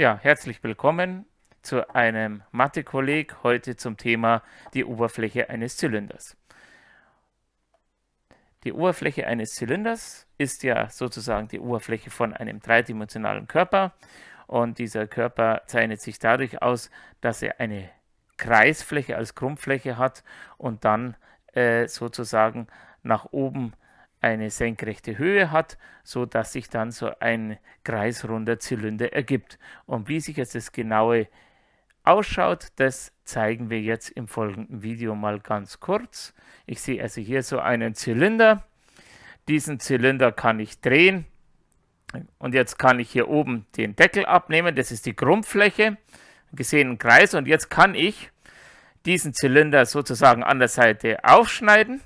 Ja, herzlich willkommen zu einem Mathe-Kolleg heute zum Thema die Oberfläche eines Zylinders. Die Oberfläche eines Zylinders ist ja sozusagen die Oberfläche von einem dreidimensionalen Körper und dieser Körper zeichnet sich dadurch aus, dass er eine Kreisfläche als Grundfläche hat und dann äh, sozusagen nach oben eine senkrechte Höhe hat, so dass sich dann so ein kreisrunder Zylinder ergibt. Und wie sich jetzt das genaue ausschaut, das zeigen wir jetzt im folgenden Video mal ganz kurz. Ich sehe also hier so einen Zylinder. Diesen Zylinder kann ich drehen. Und jetzt kann ich hier oben den Deckel abnehmen. Das ist die Grundfläche, Gesehen Kreis. Und jetzt kann ich diesen Zylinder sozusagen an der Seite aufschneiden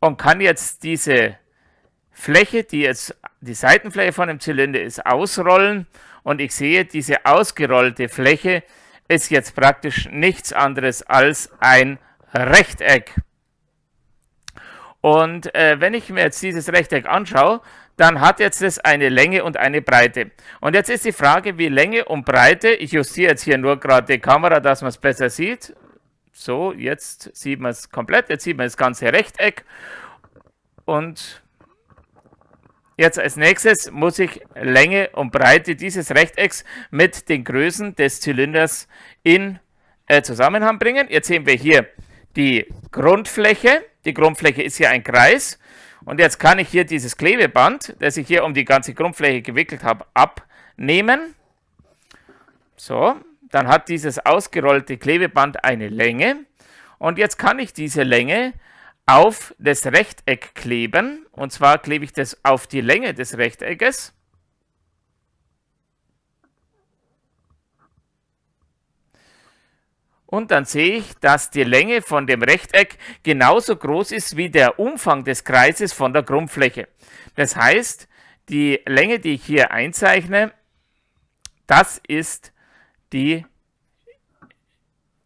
und kann jetzt diese Fläche, die jetzt die Seitenfläche von dem Zylinder ist, ausrollen und ich sehe, diese ausgerollte Fläche ist jetzt praktisch nichts anderes als ein Rechteck. Und äh, wenn ich mir jetzt dieses Rechteck anschaue, dann hat jetzt das eine Länge und eine Breite. Und jetzt ist die Frage, wie Länge und Breite, ich justiere jetzt hier nur gerade die Kamera, dass man es besser sieht, so, jetzt sieht man es komplett. Jetzt sieht man das ganze Rechteck. Und jetzt als nächstes muss ich Länge und Breite dieses Rechtecks mit den Größen des Zylinders in äh, Zusammenhang bringen. Jetzt sehen wir hier die Grundfläche. Die Grundfläche ist hier ein Kreis. Und jetzt kann ich hier dieses Klebeband, das ich hier um die ganze Grundfläche gewickelt habe, abnehmen. So, dann hat dieses ausgerollte Klebeband eine Länge und jetzt kann ich diese Länge auf das Rechteck kleben und zwar klebe ich das auf die Länge des Rechteckes. Und dann sehe ich, dass die Länge von dem Rechteck genauso groß ist wie der Umfang des Kreises von der Grundfläche. Das heißt, die Länge, die ich hier einzeichne, das ist die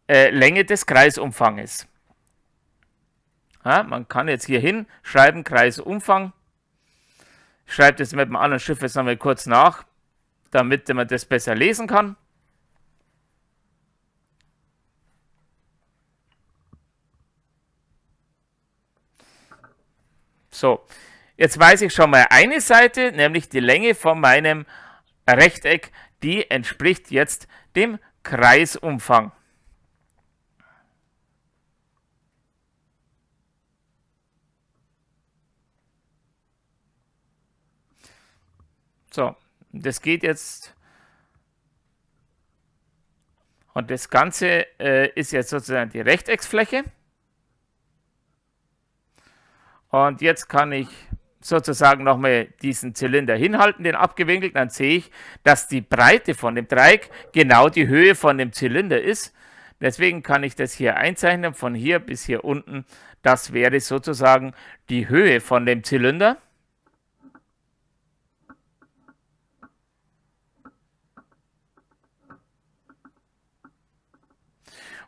äh, Länge des Kreisumfanges. Ja, man kann jetzt hier hin schreiben Kreisumfang. Ich schreibe das mit dem anderen Schiff jetzt nochmal kurz nach, damit man das besser lesen kann. So, jetzt weiß ich schon mal eine Seite, nämlich die Länge von meinem Rechteck, die entspricht jetzt dem Kreisumfang. So, das geht jetzt. Und das Ganze äh, ist jetzt sozusagen die Rechtecksfläche. Und jetzt kann ich sozusagen nochmal diesen Zylinder hinhalten, den abgewinkelt, dann sehe ich, dass die Breite von dem Dreieck genau die Höhe von dem Zylinder ist. Deswegen kann ich das hier einzeichnen, von hier bis hier unten. Das wäre sozusagen die Höhe von dem Zylinder.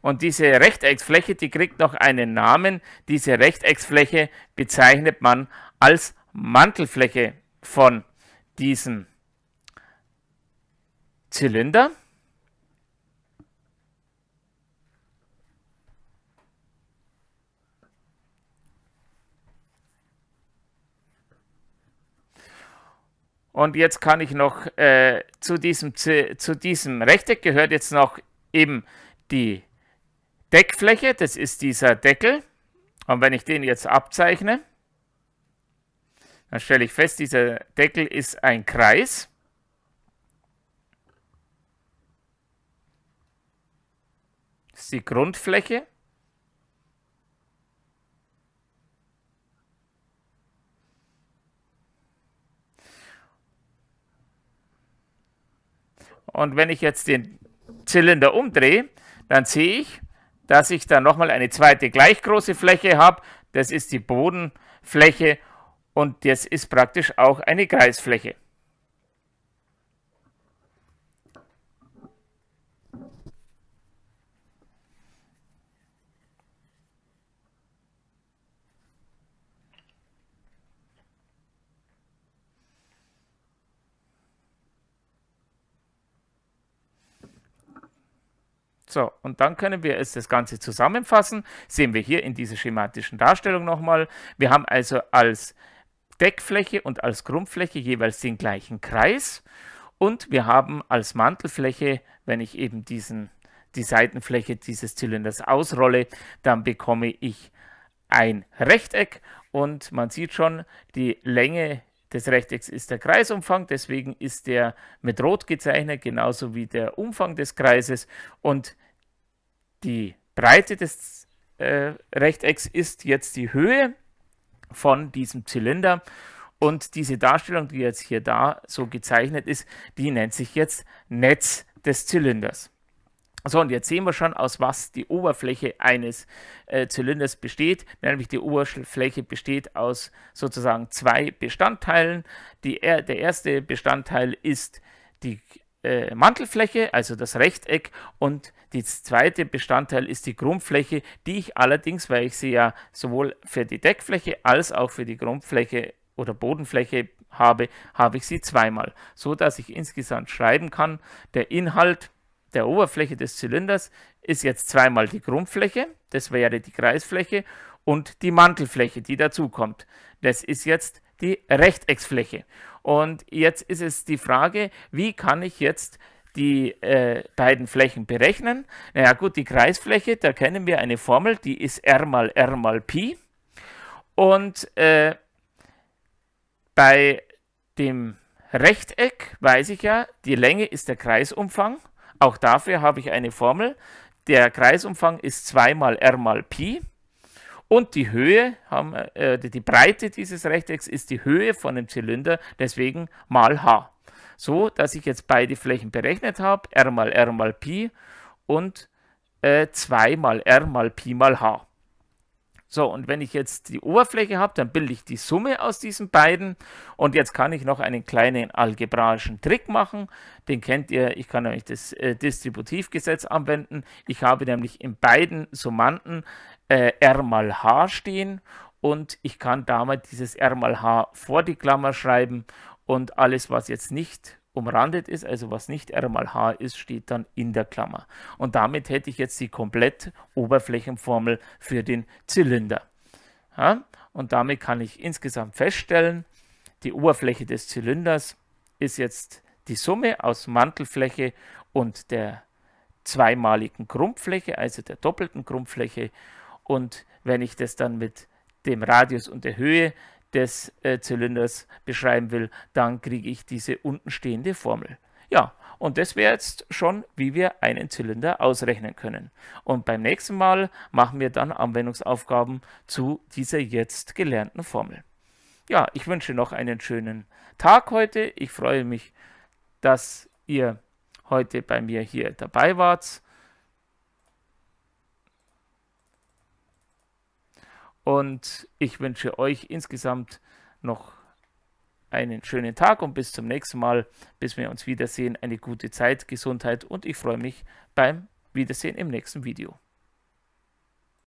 Und diese Rechtecksfläche, die kriegt noch einen Namen. Diese Rechtecksfläche bezeichnet man als Mantelfläche von diesem Zylinder. Und jetzt kann ich noch äh, zu, diesem, zu, zu diesem Rechteck gehört jetzt noch eben die Deckfläche, das ist dieser Deckel. Und wenn ich den jetzt abzeichne, dann stelle ich fest, dieser Deckel ist ein Kreis. Das ist die Grundfläche. Und wenn ich jetzt den Zylinder umdrehe, dann sehe ich, dass ich da nochmal eine zweite gleich große Fläche habe. Das ist die Bodenfläche und das ist praktisch auch eine Kreisfläche. So, und dann können wir es das Ganze zusammenfassen. Sehen wir hier in dieser schematischen Darstellung nochmal. Wir haben also als Deckfläche und als Grundfläche jeweils den gleichen Kreis. Und wir haben als Mantelfläche, wenn ich eben diesen, die Seitenfläche dieses Zylinders ausrolle, dann bekomme ich ein Rechteck. Und man sieht schon, die Länge des Rechtecks ist der Kreisumfang, deswegen ist der mit Rot gezeichnet, genauso wie der Umfang des Kreises. Und die Breite des äh, Rechtecks ist jetzt die Höhe von diesem Zylinder. Und diese Darstellung, die jetzt hier da so gezeichnet ist, die nennt sich jetzt Netz des Zylinders. So, und jetzt sehen wir schon, aus was die Oberfläche eines äh, Zylinders besteht. Nämlich die Oberfläche besteht aus sozusagen zwei Bestandteilen. Die, der erste Bestandteil ist die äh, Mantelfläche, also das Rechteck, und die zweite Bestandteil ist die Grundfläche, die ich allerdings, weil ich sie ja sowohl für die Deckfläche als auch für die Grundfläche oder Bodenfläche habe, habe ich sie zweimal, so dass ich insgesamt schreiben kann, der Inhalt der Oberfläche des Zylinders ist jetzt zweimal die Grundfläche, das wäre die Kreisfläche, und die Mantelfläche, die dazukommt. Das ist jetzt die Rechtecksfläche. Und jetzt ist es die Frage, wie kann ich jetzt die äh, beiden Flächen berechnen? Naja gut, die Kreisfläche, da kennen wir eine Formel, die ist R mal R mal Pi. Und äh, bei dem Rechteck weiß ich ja, die Länge ist der Kreisumfang. Auch dafür habe ich eine Formel. Der Kreisumfang ist 2 mal R mal Pi. Und die Höhe, haben, äh, die Breite dieses Rechtecks ist die Höhe von dem Zylinder, deswegen mal h. So, dass ich jetzt beide Flächen berechnet habe, r mal r mal pi und äh, 2 mal r mal pi mal h. So, und wenn ich jetzt die Oberfläche habe, dann bilde ich die Summe aus diesen beiden. Und jetzt kann ich noch einen kleinen algebraischen Trick machen. Den kennt ihr, ich kann nämlich das äh, Distributivgesetz anwenden. Ich habe nämlich in beiden Summanden äh, R mal H stehen und ich kann damit dieses R mal H vor die Klammer schreiben und alles, was jetzt nicht umrandet ist, also was nicht R mal H ist, steht dann in der Klammer. Und damit hätte ich jetzt die komplette Oberflächenformel für den Zylinder. Ja? Und damit kann ich insgesamt feststellen, die Oberfläche des Zylinders ist jetzt die Summe aus Mantelfläche und der zweimaligen Grundfläche, also der doppelten Grundfläche. Und wenn ich das dann mit dem Radius und der Höhe des äh, Zylinders beschreiben will, dann kriege ich diese untenstehende Formel. Ja, und das wäre jetzt schon, wie wir einen Zylinder ausrechnen können. Und beim nächsten Mal machen wir dann Anwendungsaufgaben zu dieser jetzt gelernten Formel. Ja, ich wünsche noch einen schönen Tag heute. Ich freue mich, dass ihr heute bei mir hier dabei wart. Und ich wünsche euch insgesamt noch einen schönen Tag und bis zum nächsten Mal, bis wir uns wiedersehen. Eine gute Zeit, Gesundheit und ich freue mich beim Wiedersehen im nächsten Video.